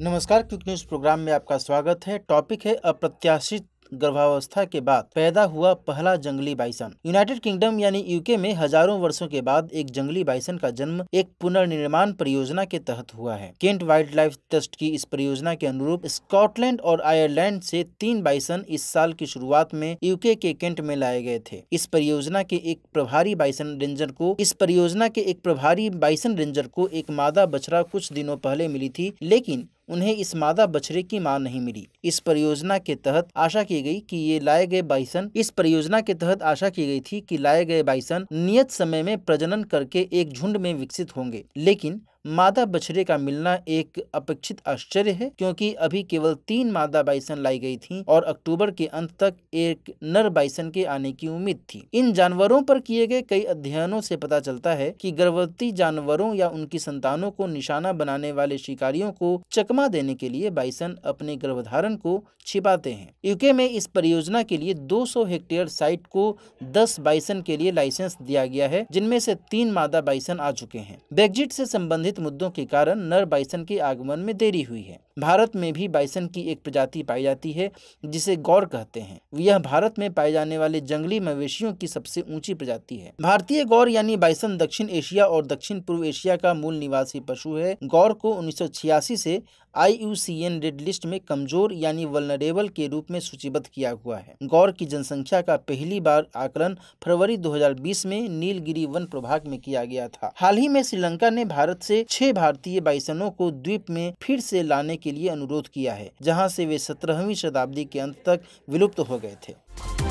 नमस्कार quick news programme में आपका स्वागत है टॉपिक है अप्रत्याशित गर्भावस्था के बाद पैदा हुआ पहला जंगली बाइसन यूनाइटेड किंगडम यानी यूके में हजारों वर्षों के बाद एक जंगली बाइसन का जन्म एक पुनर्निर्माण परियोजना के तहत हुआ है केंट वाइल्ड लाइफ ट्रस्ट की इस परियोजना के अनुरूप स्कॉटलैंड और आयरलैंड से तीन बाइसन इस साल की शुरुआत में यूके के केंट में लाए गए थे इस परियोजना के एक प्रभारी बाइसन रेंजर को इस परियोजना के एक प्रभारी बाइसन रेंजर को एक मादा बछड़ा कुछ दिनों पहले मिली थी लेकिन उन्हें इस मादा बछड़े की मां नहीं मिली इस परियोजना के तहत आशा की गई कि ये लाए गए बाइसन इस परियोजना के तहत आशा की गई थी कि लाए गए बाइसन नियत समय में प्रजनन करके एक झुंड में विकसित होंगे लेकिन मादा बछड़े का मिलना एक अपेक्षित आश्चर्य है क्योंकि अभी केवल तीन मादा बाइसन लाई गई थीं और अक्टूबर के अंत तक एक नर बाइसन के आने की उम्मीद थी इन जानवरों पर किए गए कई अध्ययनों से पता चलता है कि गर्भवती जानवरों या उनकी संतानों को निशाना बनाने वाले शिकारियों को चकमा देने के लिए बाइसन अपने गर्भधारण को छिपाते हैं यूके में इस परियोजना के लिए दो हेक्टेयर साइट को दस बाइसन के लिए लाइसेंस दिया गया है जिनमें से तीन मादा बाइसन आ चुके हैं ब्रेग्जिट से संबंधित संबंधित मुद्दों के कारण नर बाइसन के आगमन में देरी हुई है भारत में भी बाइसन की एक प्रजाति पाई जाती है जिसे गौर कहते हैं यह भारत में पाए जाने वाले जंगली मवेशियों की सबसे ऊंची प्रजाति है भारतीय गौर यानी बाइसन दक्षिण एशिया और दक्षिण पूर्व एशिया का मूल निवासी पशु है गौर को उन्नीस से आईयूसीएन रेड लिस्ट में कमजोर यानी वलनरेबल के रूप में सूचीबद्ध किया हुआ है गौर की जनसंख्या का पहली बार आकलन फरवरी 2020 में नीलगिरी वन प्रभाग में किया गया था हाल ही में श्रीलंका ने भारत से छह भारतीय बाइसनों को द्वीप में फिर से लाने के लिए अनुरोध किया है जहां से वे सत्रहवीं शताब्दी के अंत तक विलुप्त हो गए थे